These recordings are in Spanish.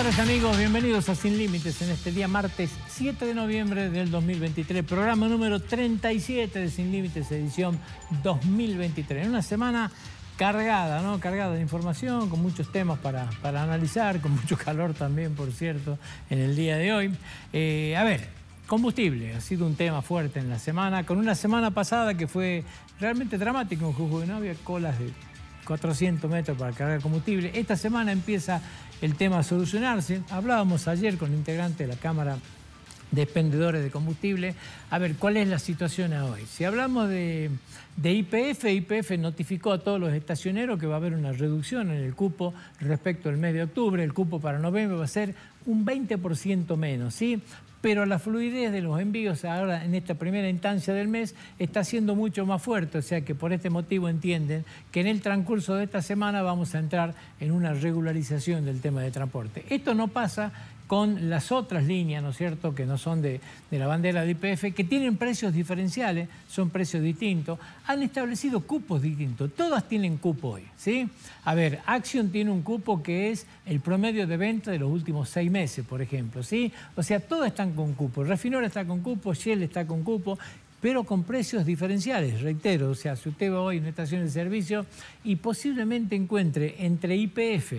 tardes amigos, bienvenidos a Sin Límites en este día martes 7 de noviembre del 2023, programa número 37 de Sin Límites, edición 2023. En una semana cargada, ¿no? Cargada de información, con muchos temas para, para analizar, con mucho calor también, por cierto, en el día de hoy. Eh, a ver, combustible ha sido un tema fuerte en la semana, con una semana pasada que fue realmente dramático en Jujuy, no había colas de 400 metros para cargar combustible. Esta semana empieza el tema a solucionarse. Hablábamos ayer con el integrante de la Cámara dependedores de combustible. A ver, ¿cuál es la situación hoy? Si hablamos de IPF, YPF IPF notificó a todos los estacioneros que va a haber una reducción en el cupo respecto al mes de octubre. El cupo para noviembre va a ser un 20% menos, ¿sí? Pero la fluidez de los envíos ahora en esta primera instancia del mes está siendo mucho más fuerte, o sea que por este motivo entienden que en el transcurso de esta semana vamos a entrar en una regularización del tema de transporte. Esto no pasa con las otras líneas, ¿no es cierto?, que no son de, la bandera de IPF, que tienen precios diferenciales, son precios distintos, han establecido cupos distintos. Todas tienen cupo hoy, ¿sí? A ver, Action tiene un cupo que es el promedio de venta de los últimos seis meses, por ejemplo, ¿sí? O sea, todas están con cupo. Refinora está con cupo, Shell está con cupo, pero con precios diferenciales, reitero. O sea, si usted va hoy a una estación de servicio y posiblemente encuentre entre IPF,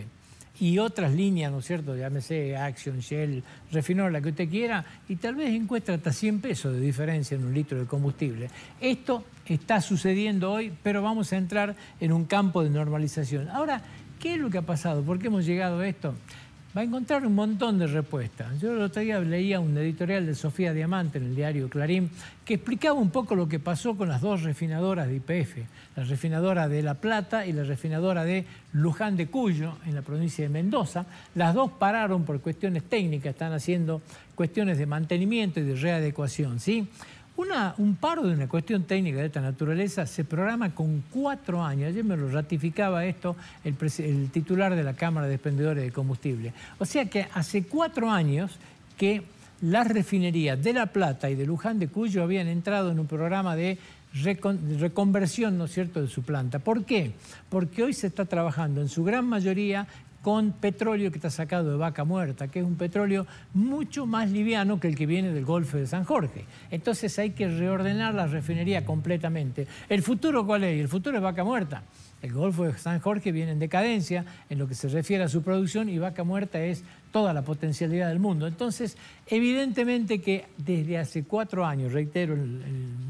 y otras líneas, ¿no es cierto? Llámese Action, Shell, Refinor, la que usted quiera, y tal vez encuentre hasta 100 pesos de diferencia en un litro de combustible. Esto está sucediendo hoy, pero vamos a entrar en un campo de normalización. Ahora, ¿qué es lo que ha pasado? ¿Por qué hemos llegado a esto? va a encontrar un montón de respuestas. Yo el otro día leía un editorial de Sofía Diamante en el diario Clarín que explicaba un poco lo que pasó con las dos refinadoras de IPF, la refinadora de La Plata y la refinadora de Luján de Cuyo, en la provincia de Mendoza. Las dos pararon por cuestiones técnicas, están haciendo cuestiones de mantenimiento y de readecuación. ¿sí? un paro de una cuestión técnica de esta naturaleza se programa con cuatro años. Ayer me lo ratificaba esto el, titular de la Cámara de Expendedores de Combustible. O sea que hace cuatro años que las refinerías de La Plata y de Luján de Cuyo habían entrado en un programa de reconversión, ¿no es cierto?, de su planta. ¿Por qué? Porque hoy se está trabajando en su gran mayoría con petróleo que está sacado de vaca muerta, que es un petróleo mucho más liviano que el que viene del Golfo de San Jorge. Entonces hay que reordenar la refinería completamente. ¿El futuro cuál es? El futuro es vaca muerta. El Golfo de San Jorge viene en decadencia en lo que se refiere a su producción y vaca muerta es toda la potencialidad del mundo. Entonces, evidentemente que desde hace cuatro años, reitero el,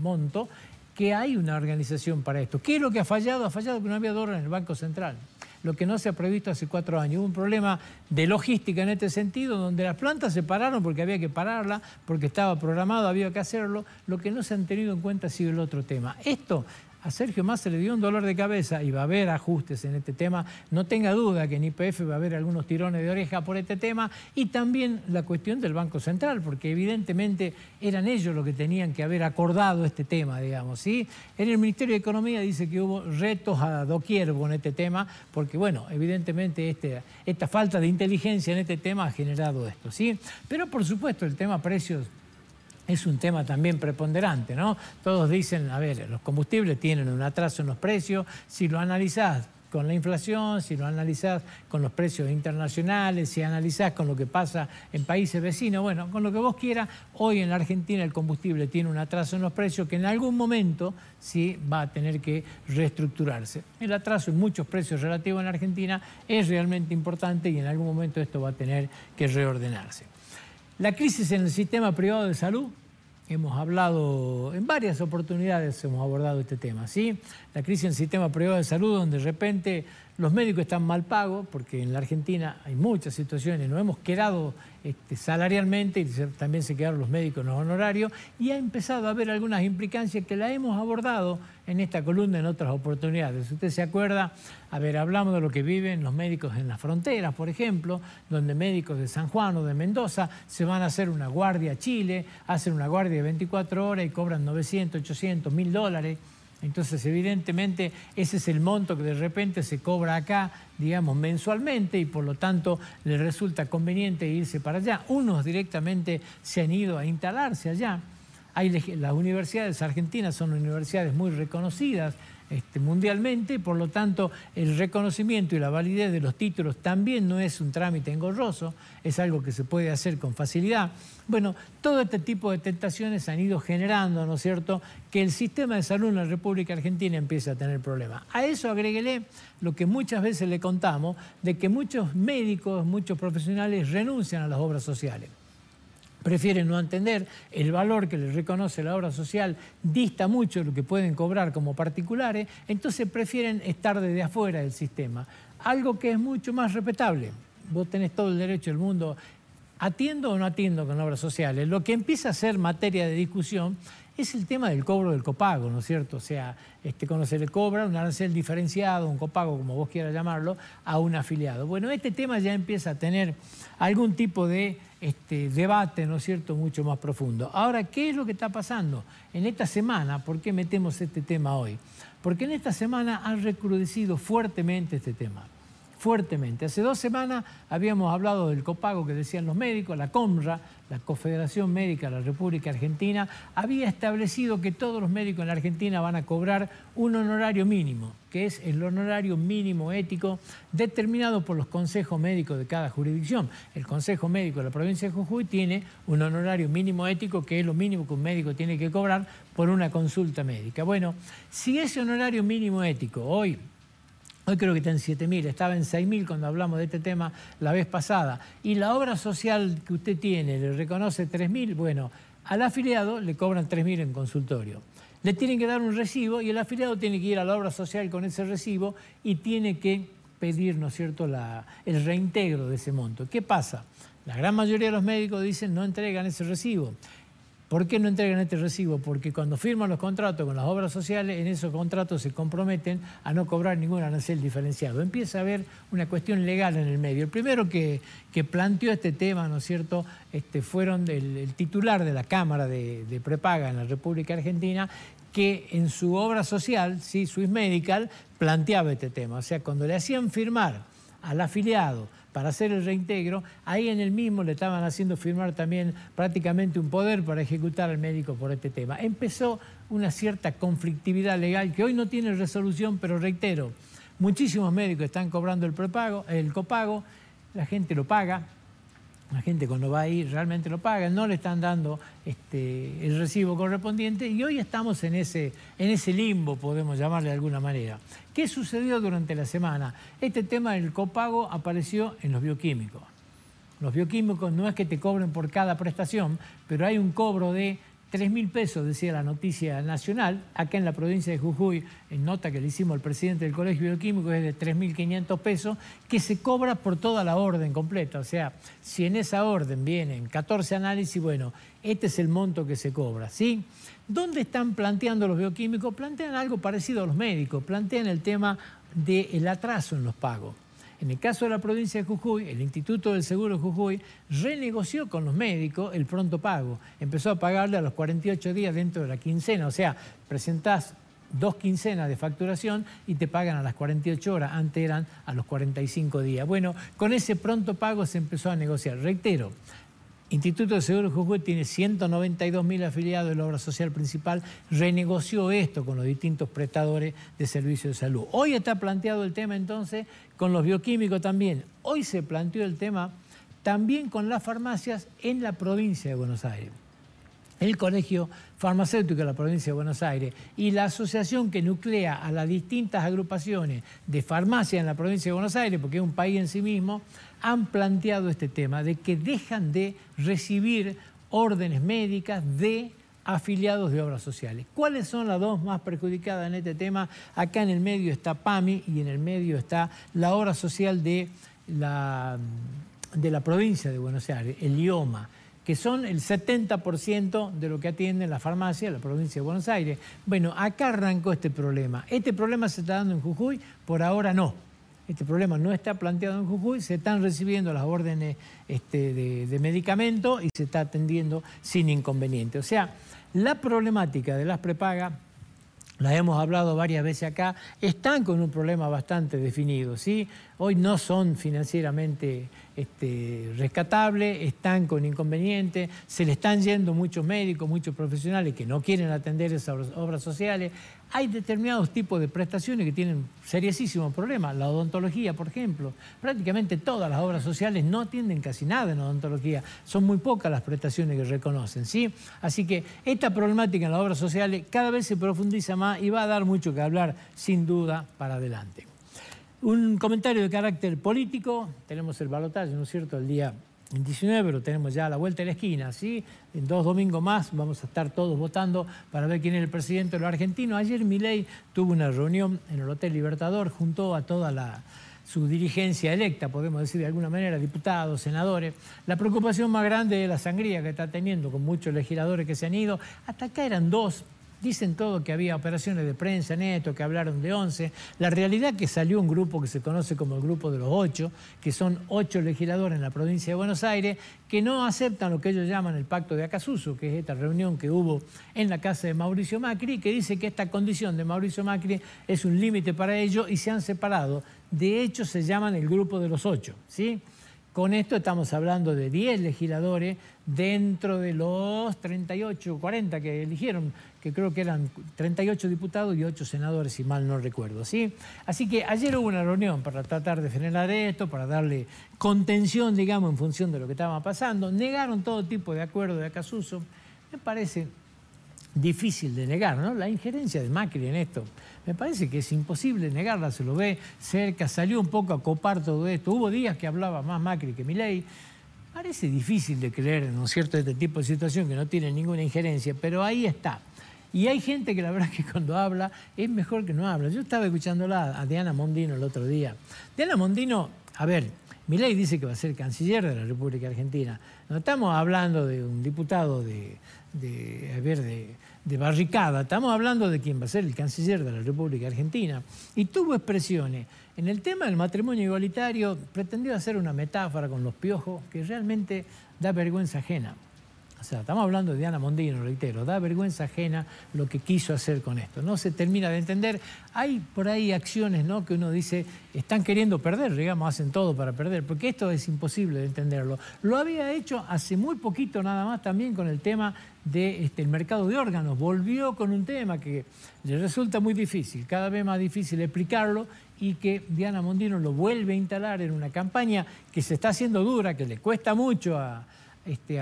monto, que hay una organización para esto. ¿Qué es lo que ha fallado? Ha fallado que no había dólares en el Banco Central lo que no se ha previsto hace cuatro años. Hubo un problema de logística en este sentido, donde las plantas se pararon porque había que pararla, porque estaba programado, había que hacerlo. Lo que no se han tenido en cuenta ha sido el otro tema. Esto a Sergio se le dio un dolor de cabeza y va a haber ajustes en este tema. No tenga duda que en IPF va a haber algunos tirones de oreja por este tema y también la cuestión del Banco Central, porque evidentemente eran ellos los que tenían que haber acordado este tema, digamos. ¿sí? En el Ministerio de Economía dice que hubo retos a doquier en este tema, porque bueno, evidentemente este, esta falta de inteligencia en este tema ha generado esto. ¿sí? Pero por supuesto el tema precios es un tema también preponderante, ¿no? Todos dicen, a ver, los combustibles tienen un atraso en los precios, si lo analizás con la inflación, si lo analizás con los precios internacionales, si analizás con lo que pasa en países vecinos, bueno, con lo que vos quieras, hoy en la Argentina el combustible tiene un atraso en los precios que en algún momento sí va a tener que reestructurarse. El atraso en muchos precios relativos en Argentina es realmente importante y en algún momento esto va a tener que reordenarse. La crisis en el sistema privado de salud hemos hablado, en varias oportunidades hemos abordado este tema, ¿sí? La crisis en el sistema privado de salud, donde de repente los médicos están mal pagos porque en la Argentina hay muchas situaciones, No hemos quedado este, salarialmente y también se quedaron los médicos en los honorarios y ha empezado a haber algunas implicancias que la hemos abordado en esta columna en otras oportunidades. usted se acuerda, a ver, hablamos de lo que viven los médicos en las fronteras, por ejemplo, donde médicos de San Juan o de Mendoza se van a hacer una guardia a Chile, hacen una guardia de 24 horas y cobran 900, 800, 1000 dólares. Entonces, evidentemente, ese es el monto que de repente se cobra acá, digamos, mensualmente y por lo tanto le resulta conveniente irse para allá. Unos directamente se han ido a instalarse allá. Hay, las universidades argentinas son universidades muy reconocidas, este, mundialmente, por lo tanto el reconocimiento y la validez de los títulos también no es un trámite engorroso, es algo que se puede hacer con facilidad. Bueno, todo este tipo de tentaciones han ido generando, ¿no es cierto?, que el sistema de salud en la República Argentina empiece a tener problemas. A eso agréguele lo que muchas veces le contamos, de que muchos médicos, muchos profesionales renuncian a las obras sociales prefieren no entender, el valor que les reconoce la obra social dista mucho de lo que pueden cobrar como particulares, entonces prefieren estar desde afuera del sistema, algo que es mucho más respetable. Vos tenés todo el derecho del mundo, atiendo o no atiendo con obras sociales. Lo que empieza a ser materia de discusión es el tema del cobro del copago, ¿no es cierto? O sea, este, cuando se cobra un arancel diferenciado, un copago, como vos quieras llamarlo, a un afiliado. Bueno, este tema ya empieza a tener algún tipo de este, debate, ¿no es cierto?, mucho más profundo. Ahora, ¿qué es lo que está pasando en esta semana? ¿Por qué metemos este tema hoy? Porque en esta semana ha recrudecido fuertemente este tema fuertemente. Hace dos semanas habíamos hablado del copago que decían los médicos, la COMRA, la Confederación Médica de la República Argentina, había establecido que todos los médicos en la Argentina van a cobrar un honorario mínimo, que es el honorario mínimo ético determinado por los consejos médicos de cada jurisdicción. El Consejo Médico de la provincia de Jujuy tiene un honorario mínimo ético, que es lo mínimo que un médico tiene que cobrar por una consulta médica. Bueno, si ese honorario mínimo ético hoy Hoy creo que está en 7.000, estaba en 6.000 cuando hablamos de este tema la vez pasada. Y la obra social que usted tiene le reconoce 3.000, bueno, al afiliado le cobran 3.000 en consultorio. Le tienen que dar un recibo y el afiliado tiene que ir a la obra social con ese recibo y tiene que pedir, ¿no es cierto?, el reintegro de ese monto. ¿Qué pasa? La gran mayoría de los médicos dicen no entregan ese recibo. ¿Por qué no entregan este recibo? Porque cuando firman los contratos con las obras sociales, en esos contratos se comprometen a no cobrar ningún arancel diferenciado. Empieza a haber una cuestión legal en el medio. El primero que, planteó este tema, ¿no es cierto?, este, fueron el, titular de la Cámara de, Prepaga en la República Argentina, que en su obra social, Swiss Medical, planteaba este tema. O sea, cuando le hacían firmar al afiliado para hacer el reintegro, ahí en el mismo le estaban haciendo firmar también prácticamente un poder para ejecutar al médico por este tema. Empezó una cierta conflictividad legal que hoy no tiene resolución, pero reitero, muchísimos médicos están cobrando el prepago, el copago, la gente lo paga, la gente cuando va ahí realmente lo paga, no le están dando este, el recibo correspondiente y hoy estamos en ese, en ese limbo, podemos llamarle de alguna manera. ¿Qué sucedió durante la semana? Este tema del copago apareció en los bioquímicos. Los bioquímicos no es que te cobren por cada prestación, pero hay un cobro de 3.000 mil pesos, decía la noticia nacional. Acá en la provincia de Jujuy, en nota que le hicimos al presidente del Colegio Bioquímico, es de 3.500 pesos, que se cobra por toda la orden completa. O sea, si en esa orden vienen 14 análisis, bueno, este es el monto que se cobra, ¿sí? ¿Dónde están planteando los bioquímicos? Plantean algo parecido a los médicos, plantean el tema del atraso en los pagos. En el caso de la provincia de Jujuy, el Instituto del Seguro de Jujuy renegoció con los médicos el pronto pago. Empezó a pagarle a los 48 días dentro de la quincena, o sea, presentás dos quincenas de facturación y te pagan a las 48 horas, antes eran a los 45 días. Bueno, con ese pronto pago se empezó a negociar. Reitero, Instituto de Seguro de Jujuy tiene 192.000 afiliados de la obra social principal, renegoció esto con los distintos prestadores de servicios de salud. Hoy está planteado el tema entonces con los bioquímicos también. Hoy se planteó el tema también con las farmacias en la provincia de Buenos Aires el Colegio Farmacéutico de la Provincia de Buenos Aires y la asociación que nuclea a las distintas agrupaciones de farmacia en la Provincia de Buenos Aires, porque es un país en sí mismo, han planteado este tema de que dejan de recibir órdenes médicas de afiliados de obras sociales. ¿Cuáles son las dos más perjudicadas en este tema? Acá en el medio está PAMI y en el medio está la obra social de la, de la provincia de Buenos Aires, el IOMA que son el 70% de lo que atienden la farmacia de la provincia de Buenos Aires. Bueno, acá arrancó este problema. Este problema se está dando en Jujuy, por ahora no. Este problema no está planteado en Jujuy, se están recibiendo las órdenes este, de, de medicamento y se está atendiendo sin inconveniente. O sea, la problemática de las prepagas la hemos hablado varias veces acá, están con un problema bastante definido. ¿sí? Hoy no son financieramente este, rescatable, están con inconvenientes, se le están yendo muchos médicos, muchos profesionales que no quieren atender esas obras sociales. Hay determinados tipos de prestaciones que tienen seriosísimos problemas. La odontología, por ejemplo. Prácticamente todas las obras sociales no atienden casi nada en odontología. Son muy pocas las prestaciones que reconocen, ¿sí? Así que esta problemática en las obras sociales cada vez se profundiza más y va a dar mucho que hablar, sin duda, para adelante. Un comentario de carácter político, tenemos el balotaje, ¿no es cierto?, el día 19, pero tenemos ya la vuelta de la esquina, ¿sí? En dos domingos más vamos a estar todos votando para ver quién es el presidente de los argentinos. Ayer Milei tuvo una reunión en el Hotel Libertador, junto a toda la su dirigencia electa, podemos decir de alguna manera, diputados, senadores. La preocupación más grande es la sangría que está teniendo con muchos legisladores que se han ido. Hasta acá eran dos, Dicen todo que había operaciones de prensa en esto, que hablaron de 11. La realidad es que salió un grupo que se conoce como el Grupo de los Ocho, que son ocho legisladores en la provincia de Buenos Aires, que no aceptan lo que ellos llaman el pacto de Acasuso, que es esta reunión que hubo en la casa de Mauricio Macri, que dice que esta condición de Mauricio Macri es un límite para ellos y se han separado. De hecho, se llaman el Grupo de los Ocho, ¿sí? Con esto estamos hablando de 10 legisladores dentro de los 38 o 40 que eligieron que creo que eran 38 diputados y 8 senadores, si mal no recuerdo. ¿sí? Así que ayer hubo una reunión para tratar de generar esto, para darle contención, digamos, en función de lo que estaba pasando. Negaron todo tipo de acuerdo de Acasuso. Me parece difícil de negar, ¿no? La injerencia de Macri en esto. Me parece que es imposible negarla, se lo ve cerca, salió un poco a copar todo esto. Hubo días que hablaba más Macri que Milei. Parece difícil de creer, en un cierto?, este tipo de situación que no tiene ninguna injerencia, pero ahí está. Y hay gente que la verdad que cuando habla es mejor que no habla. Yo estaba escuchándola a Diana Mondino el otro día. Diana Mondino, a ver, Milei dice que va a ser canciller de la República Argentina. No estamos hablando de un diputado de, de barricada, estamos hablando de quien va a ser el canciller de la República Argentina. Y tuvo expresiones. En el tema del matrimonio igualitario pretendió hacer una metáfora con los piojos que realmente da vergüenza ajena. O sea, estamos hablando de Diana Mondino, reitero, da vergüenza ajena lo que quiso hacer con esto. No se termina de entender. Hay por ahí acciones ¿no? que uno dice, están queriendo perder, digamos, hacen todo para perder, porque esto es imposible de entenderlo. Lo había hecho hace muy poquito nada más también con el tema del este, mercado de órganos. Volvió con un tema que le resulta muy difícil, cada vez más difícil explicarlo y que Diana Mondino lo vuelve a instalar en una campaña que se está haciendo dura, que le cuesta mucho a, este,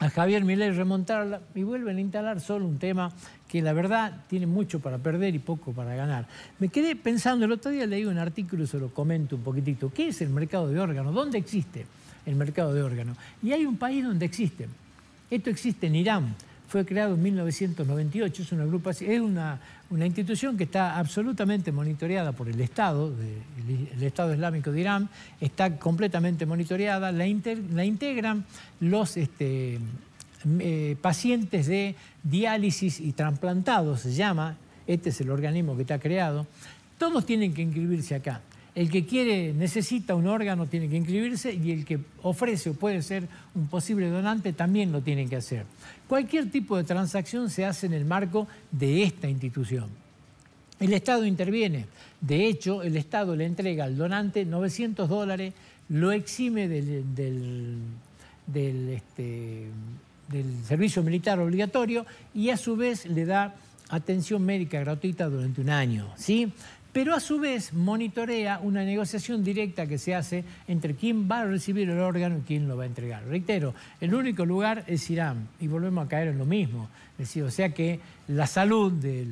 a Javier Milei remontarla y vuelven a instalar solo un tema que la verdad tiene mucho para perder y poco para ganar. Me quedé pensando, el otro día leí un artículo y se lo comento un poquitito, ¿qué es el mercado de órganos? ¿Dónde existe el mercado de órganos? Y hay un país donde existe. Esto existe en Irán, fue creado en 1998, es una, institución que está absolutamente monitoreada por el Estado, el, Estado Islámico de Irán, está completamente monitoreada, la, integran los... Este, mm, eh, pacientes de diálisis y trasplantados, se llama, este es el organismo que está creado, todos tienen que inscribirse acá. El que quiere, necesita un órgano, tiene que inscribirse y el que ofrece o puede ser un posible donante también lo tiene que hacer. Cualquier tipo de transacción se hace en el marco de esta institución. El Estado interviene. De hecho, el Estado le entrega al donante 900 dólares, lo exime del, este, del servicio militar obligatorio y a su vez le da atención médica gratuita durante un año. ¿sí? pero a su vez monitorea una negociación directa que se hace entre quién va a recibir el órgano y quién lo va a entregar. Reitero, el único lugar es Irán, y volvemos a caer en lo mismo. decir, o sea que la salud de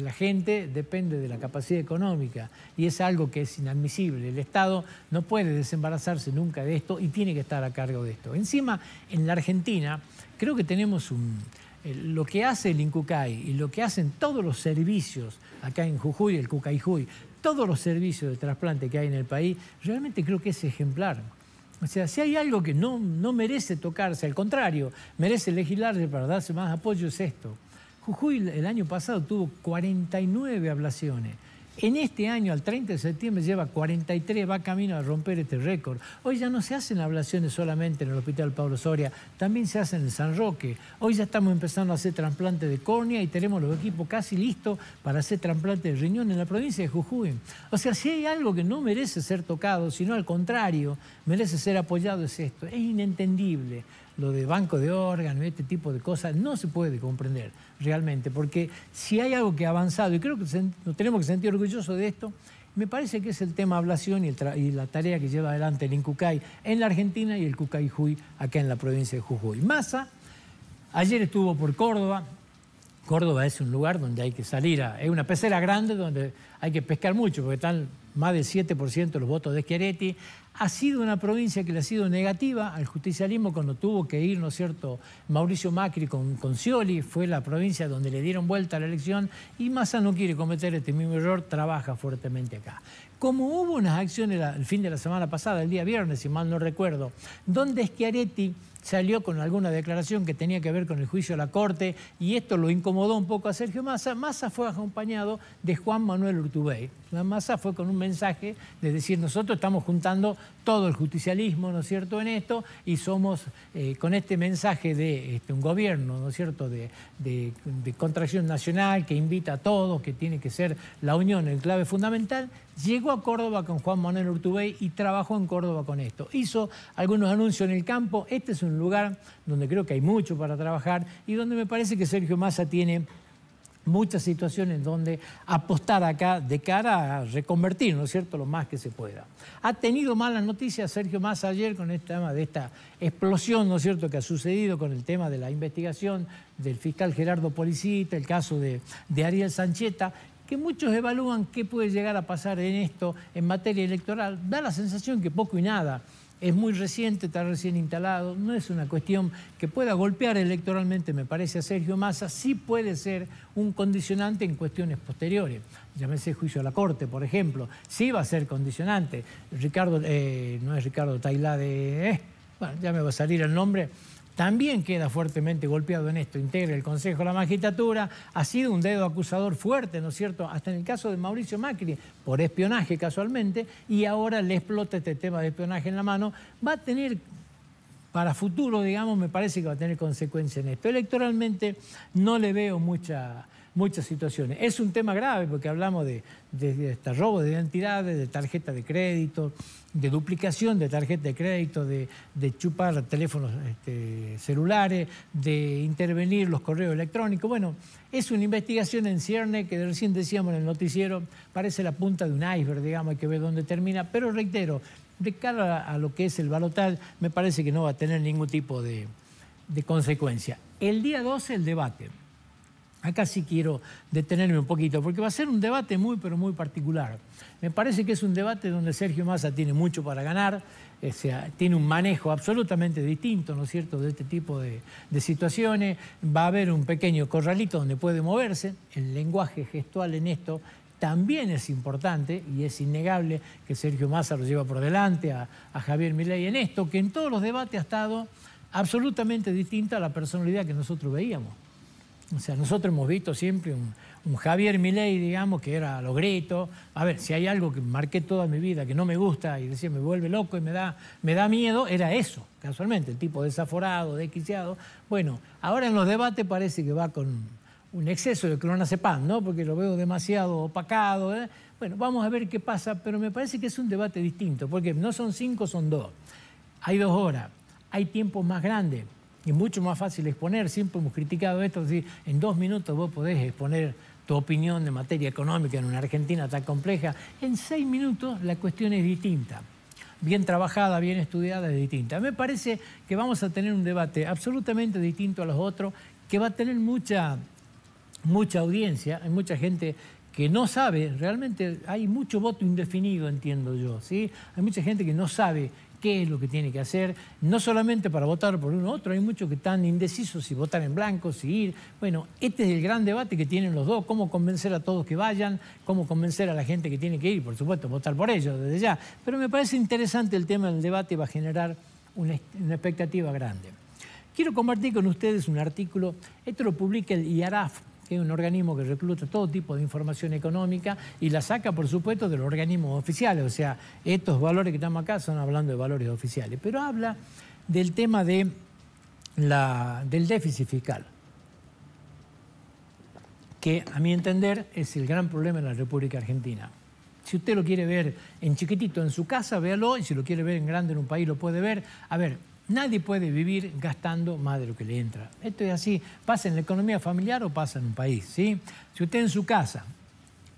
la gente depende de la capacidad económica, y es algo que es inadmisible. El Estado no puede desembarazarse nunca de esto y tiene que estar a cargo de esto. Encima, en la Argentina, creo que tenemos un eh, lo que hace el INCUCAI y lo que hacen todos los servicios acá en Jujuy, el Cucaijuy, todos los servicios de trasplante que hay en el país, realmente creo que es ejemplar. O sea, si hay algo que no, no merece tocarse, al contrario, merece legislarse para darse más apoyo, es esto. Jujuy el año pasado tuvo 49 ablaciones. En este año, al 30 de septiembre, lleva 43, va camino a romper este récord. Hoy ya no se hacen ablaciones solamente en el Hospital Pablo Soria, también se hacen en San Roque. Hoy ya estamos empezando a hacer trasplante de córnea y tenemos los equipos casi listos para hacer trasplante de riñón en la provincia de Jujuy. O sea, si hay algo que no merece ser tocado, sino al contrario, merece ser apoyado, es esto. Es inentendible lo de banco de órganos, este tipo de cosas, no se puede comprender realmente, porque si hay algo que ha avanzado, y creo que nos tenemos que sentir orgullosos de esto, me parece que es el tema ablación y, la tarea que lleva adelante el INCUCAI en la Argentina y el cucai acá en la provincia de Jujuy. Massa, ayer estuvo por Córdoba. Córdoba es un lugar donde hay que salir, es una pecera grande donde hay que pescar mucho, porque están más del 7% los votos de Schiaretti, ha sido una provincia que le ha sido negativa al justicialismo cuando tuvo que ir, ¿no es cierto?, Mauricio Macri con, con Scioli, fue la provincia donde le dieron vuelta a la elección y Massa no quiere cometer este mismo error, trabaja fuertemente acá. Como hubo unas acciones el fin de la semana pasada, el día viernes, si mal no recuerdo, donde Schiaretti salió con alguna declaración que tenía que ver con el juicio de la Corte y esto lo incomodó un poco a Sergio Massa, Massa fue acompañado de Juan Manuel Urtubey, la masa fue con un mensaje de decir, nosotros estamos juntando todo el justicialismo, ¿no es cierto?, en esto, y somos, eh, con este mensaje de este, un gobierno, ¿no es cierto?, de, contracción nacional, que invita a todos, que tiene que ser la unión el clave fundamental, llegó a Córdoba con Juan Manuel Urtubey y trabajó en Córdoba con esto. Hizo algunos anuncios en el campo, este es un lugar donde creo que hay mucho para trabajar y donde me parece que Sergio Massa tiene muchas situaciones donde apostar acá de cara a reconvertir, ¿no es cierto?, lo más que se pueda. Ha tenido malas noticias Sergio más ayer con este tema de esta explosión, ¿no es cierto?, que ha sucedido con el tema de la investigación del fiscal Gerardo Policita, el caso de, Ariel Sancheta, que muchos evalúan qué puede llegar a pasar en esto en materia electoral. Da la sensación que poco y nada es muy reciente, está recién instalado, no es una cuestión que pueda golpear electoralmente, me parece, a Sergio Massa, sí puede ser un condicionante en cuestiones posteriores. Llámese juicio a la Corte, por ejemplo, sí va a ser condicionante. Ricardo, eh, no es Ricardo Tailá de... Eh, bueno, ya me va a salir el nombre también queda fuertemente golpeado en esto, integra el Consejo de la Magistratura, ha sido un dedo acusador fuerte, ¿no es cierto?, hasta en el caso de Mauricio Macri, por espionaje casualmente, y ahora le explota este tema de espionaje en la mano, va a tener, para futuro, digamos, me parece que va a tener consecuencias en esto. Electoralmente no le veo mucha muchas situaciones. Es un tema grave porque hablamos de, de, robo de identidades, de tarjeta de crédito, de duplicación de tarjeta de crédito, de, chupar teléfonos este, celulares, de intervenir los correos electrónicos. Bueno, es una investigación en cierne que recién decíamos en el noticiero, parece la punta de un iceberg, digamos, hay que ver dónde termina, pero reitero, de cara a lo que es el balotaje, me parece que no va a tener ningún tipo de, de consecuencia. El día 12 el debate. Acá sí quiero detenerme un poquito, porque va a ser un debate muy, pero muy particular. Me parece que es un debate donde Sergio Massa tiene mucho para ganar, tiene un manejo absolutamente distinto, ¿no es cierto?, de este tipo de, situaciones. Va a haber un pequeño corralito donde puede moverse. El lenguaje gestual en esto también es importante y es innegable que Sergio Massa lo lleva por delante a, a Javier Milei en esto, que en todos los debates ha estado absolutamente distinta a la personalidad que nosotros veíamos. O sea, nosotros hemos visto siempre un, un Javier Milei, digamos, que era lo grito. A ver, si hay algo que marqué toda mi vida, que no me gusta y decía, me vuelve loco y me da, me da miedo, era eso, casualmente, el tipo desaforado, desquiciado. Bueno, ahora en los debates parece que va con un exceso de clonazepam, ¿no? Porque lo veo demasiado opacado. ¿eh? Bueno, vamos a ver qué pasa, pero me parece que es un debate distinto, porque no son cinco, son dos. Hay dos horas, hay tiempos más grandes y mucho más fácil exponer. Siempre hemos criticado esto, decir, en dos minutos vos podés exponer tu opinión de materia económica en una Argentina tan compleja. En seis minutos la cuestión es distinta. Bien trabajada, bien estudiada, es distinta. Me parece que vamos a tener un debate absolutamente distinto a los otros, que va a tener mucha, mucha audiencia, hay mucha gente que no sabe, realmente hay mucho voto indefinido, entiendo yo, ¿sí? Hay mucha gente que no sabe qué es lo que tiene que hacer, no solamente para votar por uno u otro, hay muchos que están indecisos si votar en blanco, si ir. Bueno, este es el gran debate que tienen los dos, cómo convencer a todos que vayan, cómo convencer a la gente que tiene que ir, por supuesto, votar por ellos desde ya. Pero me parece interesante el tema del debate, va a generar una, una expectativa grande. Quiero compartir con ustedes un artículo, esto lo publica el IARAF, que es un organismo que recluta todo tipo de información económica y la saca, por supuesto, de los organismos oficiales. O sea, estos valores que estamos acá son hablando de valores oficiales. Pero habla del tema de la, del déficit fiscal, que a mi entender es el gran problema en la República Argentina. Si usted lo quiere ver en chiquitito en su casa, véalo, y si lo quiere ver en grande en un país, lo puede ver. A ver, Nadie puede vivir gastando más de lo que le entra. Esto es así, pasa en la economía familiar o pasa en un país. ¿sí? Si usted en su casa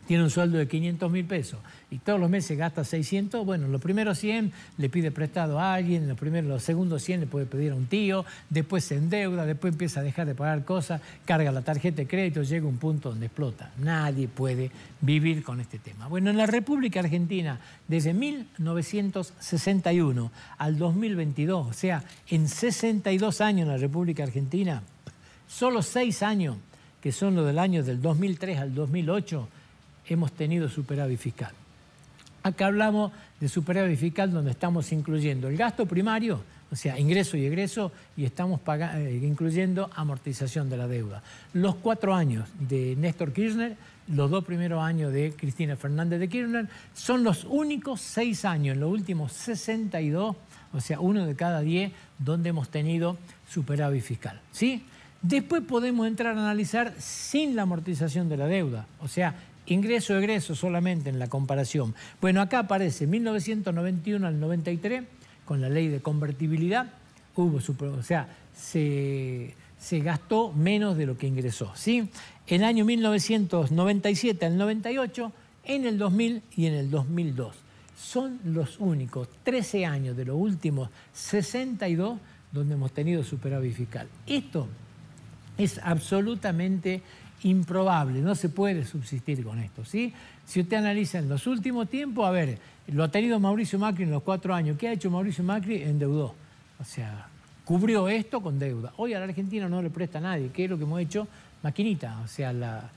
tiene un sueldo de 500 mil pesos y todos los meses gasta 600, bueno, los primeros 100 le pide prestado a alguien, los, primeros, los segundos 100 le puede pedir a un tío, después se endeuda, después empieza a dejar de pagar cosas, carga la tarjeta de crédito, llega un punto donde explota. Nadie puede vivir con este tema. Bueno, en la República Argentina, desde 1961 al 2022, o sea, en 62 años en la República Argentina, solo 6 años, que son los del año del 2003 al 2008, hemos tenido superávit fiscal. Acá hablamos de superávit fiscal donde estamos incluyendo el gasto primario, o sea, ingreso y egreso, y estamos eh, incluyendo amortización de la deuda. Los cuatro años de Néstor Kirchner, los dos primeros años de Cristina Fernández de Kirchner, son los únicos seis años, en los últimos 62, o sea, uno de cada diez, donde hemos tenido superávit fiscal. ¿sí? Después podemos entrar a analizar sin la amortización de la deuda, o sea, ingreso-egreso solamente en la comparación. Bueno, acá aparece 1991 al 93, con la ley de convertibilidad, hubo o sea, se, gastó menos de lo que ingresó. ¿sí? el año 1997 al 98, en el 2000 y en el 2002. Son los únicos 13 años de los últimos 62 donde hemos tenido superávit fiscal. Esto es absolutamente improbable, no se puede subsistir con esto. ¿sí? Si usted analiza en los últimos tiempos, a ver, lo ha tenido Mauricio Macri en los cuatro años. ¿Qué ha hecho Mauricio Macri? Endeudó. O sea, cubrió esto con deuda. Hoy a la Argentina no le presta nadie. ¿Qué es lo que hemos hecho? Maquinita. O sea, la,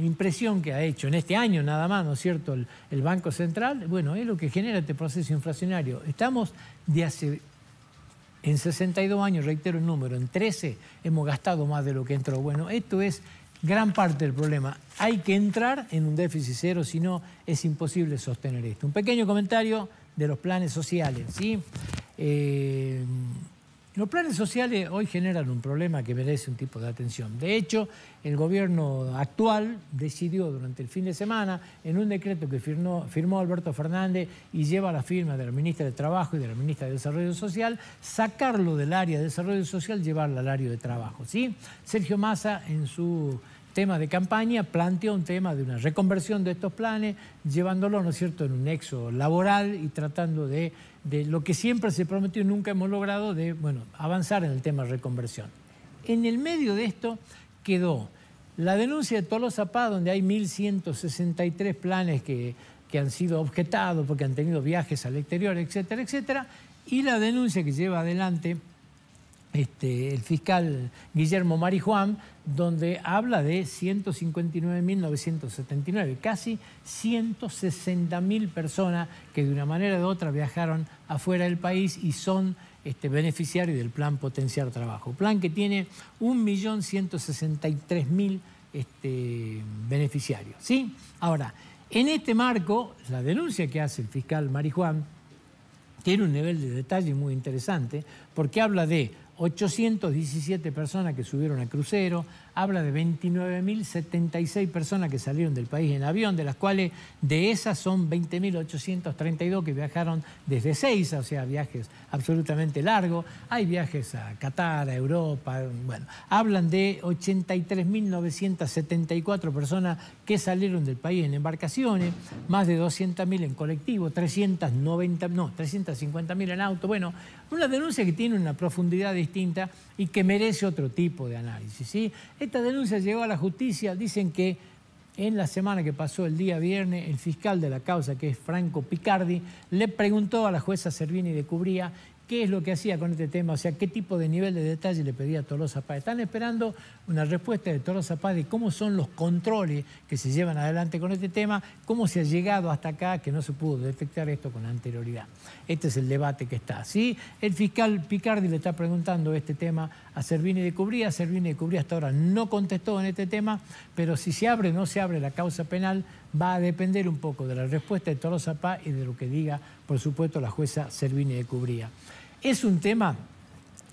impresión que ha hecho en este año nada más, ¿no es cierto?, el, el Banco Central, bueno, es lo que genera este proceso inflacionario. Estamos de hace en 62 años, reitero el número, en 13 hemos gastado más de lo que entró. Bueno, esto es gran parte del problema. Hay que entrar en un déficit cero, si no es imposible sostener esto. Un pequeño comentario de los planes sociales. ¿sí? Eh, los planes sociales hoy generan un problema que merece un tipo de atención. De hecho, el gobierno actual decidió durante el fin de semana, en un decreto que firmó, Alberto Fernández y lleva la firma de la ministra de Trabajo y de la ministra de Desarrollo Social, sacarlo del área de Desarrollo Social, llevarlo al área de Trabajo. ¿sí? Sergio Massa, en su tema de campaña, plantea un tema de una reconversión de estos planes, llevándolo, ¿no es cierto?, en un nexo laboral y tratando de, lo que siempre se prometió y nunca hemos logrado, de, bueno, avanzar en el tema de reconversión. En el medio de esto quedó la denuncia de Tolosa Paz, donde hay 1.163 planes que, que han sido objetados porque han tenido viajes al exterior, etcétera, etcétera, y la denuncia que lleva adelante este, el fiscal Guillermo Marijuán, donde habla de 159.979, casi 160.000 personas que de una manera u otra viajaron afuera del país y son este, beneficiarios del plan Potenciar Trabajo. Plan que tiene 1.163.000 este, beneficiarios. ¿sí? Ahora, en este marco, la denuncia que hace el fiscal Marijuán tiene un nivel de detalle muy interesante porque habla de 817 personas que subieron a crucero, habla de 29.076 personas que salieron del país en avión, de las cuales de esas son 20.832 que viajaron desde Seiza, o sea, viajes absolutamente largos. Hay viajes a Qatar, a Europa, bueno, hablan de 83.974 personas que salieron del país en embarcaciones, más de 200.000 en colectivo, 390, no, 350.000 en auto. Bueno, una denuncia que tiene una profundidad distinta y que merece otro tipo de análisis, ¿sí? Esta denuncia llegó a la justicia. Dicen que en la semana que pasó, el día viernes, el fiscal de la causa, que es Franco Picardi, le preguntó a la jueza Servini de Cubría qué es lo que hacía con este tema, o sea, qué tipo de nivel de detalle le pedía a Tolosa Paz. Están esperando una respuesta de Tolosa Paz de cómo son los controles que se llevan adelante con este tema, cómo se ha llegado hasta acá, que no se pudo detectar esto con anterioridad. Este es el debate que está. ¿sí? El fiscal Picardi le está preguntando este tema a Servini de Cubría. Servini de Cubría hasta ahora no contestó en este tema, pero si se abre o no se abre la causa penal va a depender un poco de la respuesta de Tolosa Paz y de lo que diga, por supuesto, la jueza Servini de Cubría. Es un tema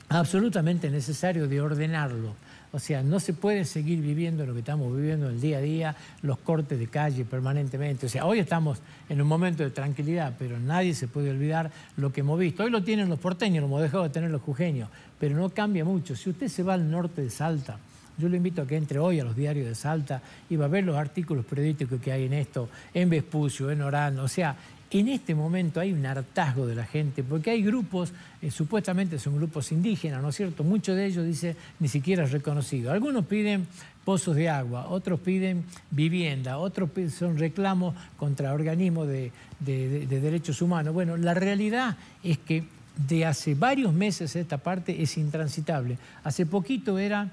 absolutamente necesario de ordenarlo. O sea, no se puede seguir viviendo lo que estamos viviendo el día a día, los cortes de calle permanentemente. O sea, hoy estamos en un momento de tranquilidad, pero nadie se puede olvidar lo que hemos visto. Hoy lo tienen los porteños, lo hemos dejado de tener los jujeños, pero no cambia mucho. Si usted se va al norte de Salta, yo le invito a que entre hoy a los diarios de Salta y va a ver los artículos periodísticos que hay en esto, en Vespucio, en Orán. O sea, en este momento hay un hartazgo de la gente, porque hay grupos, eh, supuestamente son grupos indígenas, ¿no es cierto? Muchos de ellos dice, ni siquiera es reconocido. Algunos piden pozos de agua, otros piden vivienda, otros son reclamos contra organismos de, derechos humanos. Bueno, la realidad es que de hace varios meses esta parte es intransitable. Hace poquito era...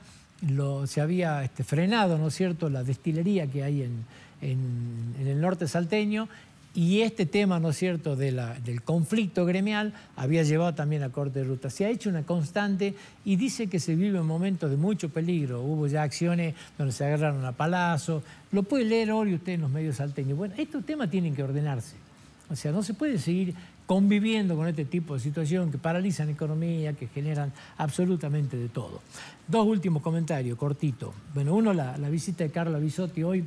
Lo, se había este, frenado, ¿no es cierto?, la destilería que hay en, el norte salteño y este tema, ¿no es cierto?, del conflicto gremial había llevado también a corte de ruta. Se ha hecho una constante y dice que se vive en momentos de mucho peligro. Hubo ya acciones donde se agarraron a palazos. Lo puede leer hoy usted en los medios salteños. Bueno, estos temas tienen que ordenarse. O sea, no se puede seguir conviviendo con este tipo de situación que paralizan la economía, que generan absolutamente de todo. Dos últimos comentarios, cortito. Bueno, uno, la, la visita de Carla Bisotti hoy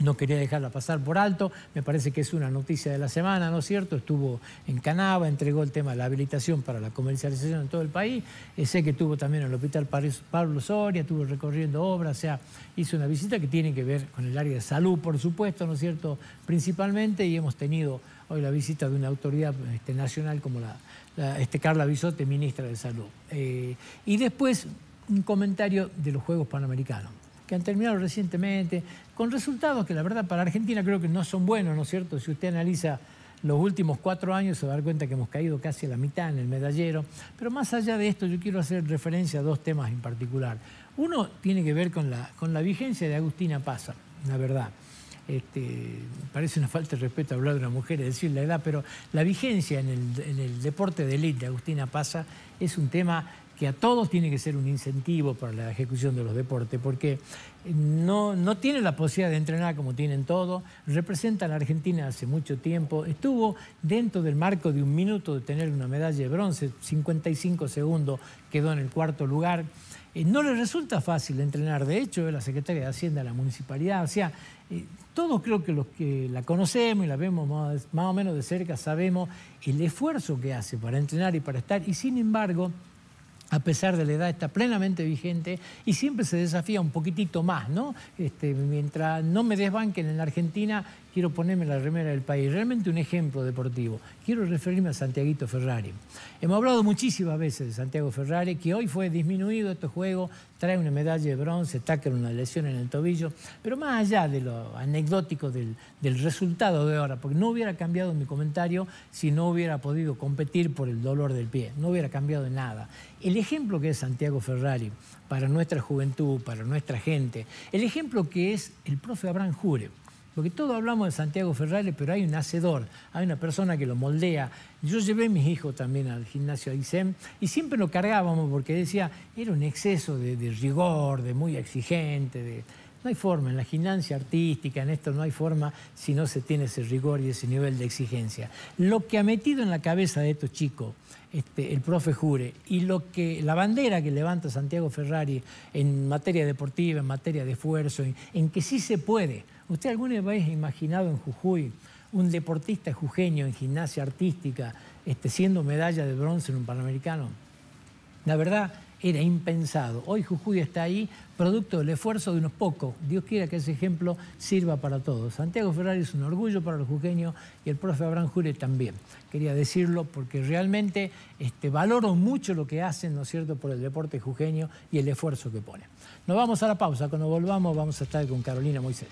no quería dejarla pasar por alto, me parece que es una noticia de la semana, ¿no es cierto? Estuvo en Canaba, entregó el tema de la habilitación para la comercialización en todo el país, eh, sé que estuvo también en el Hospital Pablo Soria, estuvo recorriendo obras, o sea, hizo una visita que tiene que ver con el área de salud, por supuesto, ¿no es cierto? Principalmente, y hemos tenido hoy la visita de una autoridad este, nacional como la, este, Carla Bisote, ministra de Salud. Eh, y después, un comentario de los Juegos Panamericanos que han terminado recientemente, con resultados que la verdad para Argentina creo que no son buenos, ¿no es cierto? Si usted analiza los últimos cuatro años se va a dar cuenta que hemos caído casi a la mitad en el medallero. Pero más allá de esto, yo quiero hacer referencia a dos temas en particular. Uno tiene que ver con la, vigencia de Agustina Pasa, la verdad. Este, parece una falta de respeto hablar de una mujer y decir la edad, pero la vigencia en el, deporte de élite de Agustina Pasa es un tema que a todos tiene que ser un incentivo para la ejecución de los deportes, porque eh, no, no tiene la posibilidad de entrenar como tienen todos, representa a la Argentina hace mucho tiempo, estuvo dentro del marco de un minuto de tener una medalla de bronce, 55 segundos, quedó en el cuarto lugar. Eh, no le resulta fácil entrenar, de hecho, la Secretaria de Hacienda, de la municipalidad, o sea, eh, todos creo que los que la conocemos y la vemos más o menos de cerca sabemos el esfuerzo que hace para entrenar y para estar, y sin embargo a pesar de la edad, está plenamente vigente y siempre se desafía un poquitito más, ¿no? Este, mientras no me desbanquen en la Argentina, quiero ponerme la remera del país. Realmente un ejemplo deportivo. Quiero referirme a Santiaguito Ferrari. Hemos hablado muchísimas veces de Santiago Ferrari, que hoy fue disminuido este juego, trae una medalla de bronce, taca una lesión en el tobillo, pero más allá de lo anecdótico del, del, resultado de ahora, porque no hubiera cambiado mi comentario si no hubiera podido competir por el dolor del pie, no hubiera cambiado nada. El ejemplo que es Santiago Ferrari para nuestra juventud, para nuestra gente, el ejemplo que es el profe Abraham Jure, porque todos hablamos de Santiago Ferrari, pero hay un hacedor, hay una persona que lo moldea. Yo llevé a mis hijos también al gimnasio Aysén y siempre lo cargábamos porque decía, era un exceso de, rigor, de muy exigente, de... No hay forma, en la gimnasia artística, en esto no hay forma si no se tiene ese rigor y ese nivel de exigencia. Lo que ha metido en la cabeza de estos chicos este, el profe Jure y lo que, la bandera que levanta Santiago Ferrari en materia deportiva, en materia de esfuerzo, en que sí se puede, ¿Usted alguna vez ha imaginado en Jujuy un deportista jujeño en gimnasia artística este, siendo medalla de bronce en un Panamericano? La verdad, era impensado. Hoy Jujuy está ahí, producto del esfuerzo de unos pocos. Dios quiera que ese ejemplo sirva para todos. Santiago Ferrari es un orgullo para los jujeños y el profe Abraham Jure también. Quería decirlo porque realmente este, valoro mucho lo que hacen, ¿no es cierto?, por el deporte jujeño y el esfuerzo que ponen. Nos vamos a la pausa. Cuando volvamos vamos a estar con Carolina Moisés.